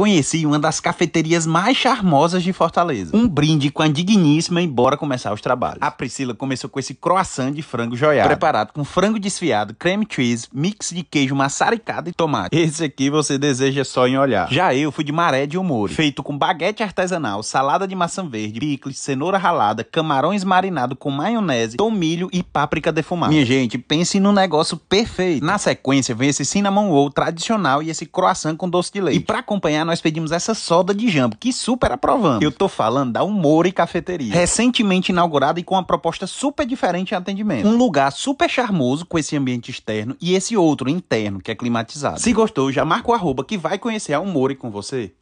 conheci uma das cafeterias mais charmosas de Fortaleza. Um brinde com a digníssima e bora começar os trabalhos. A Priscila começou com esse croissant de frango joiado, preparado com frango desfiado, creme cheese, mix de queijo maçaricado e tomate. Esse aqui você deseja só em olhar. Já eu fui de maré de humor, feito com baguete artesanal, salada de maçã verde, picles, cenoura ralada, camarões marinado com maionese, tomilho e páprica defumada. Minha gente, pense num negócio perfeito. Na sequência vem esse cinnamon roll tradicional e esse croissant com doce de leite. E para acompanhar nós pedimos essa soda de jambo, que super aprovamos. Eu tô falando da Humor e Cafeteria. Recentemente inaugurada e com uma proposta super diferente em atendimento. Um lugar super charmoso com esse ambiente externo e esse outro interno que é climatizado. Se gostou, já marca o arroba que vai conhecer a Humor e com você.